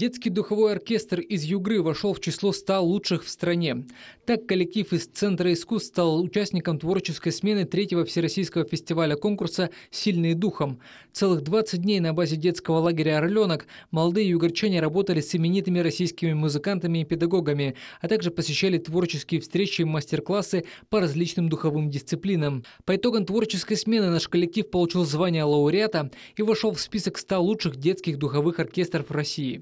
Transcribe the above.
Детский духовой оркестр из Югры вошел в число 100 лучших в стране. Так коллектив из Центра искусств стал участником творческой смены третьего Всероссийского фестиваля-конкурса «Сильные духом». Целых 20 дней на базе детского лагеря «Орленок» молодые югорчане работали с именитыми российскими музыкантами и педагогами, а также посещали творческие встречи и мастер-классы по различным духовым дисциплинам. По итогам творческой смены наш коллектив получил звание лауреата и вошел в список 100 лучших детских духовых оркестров России.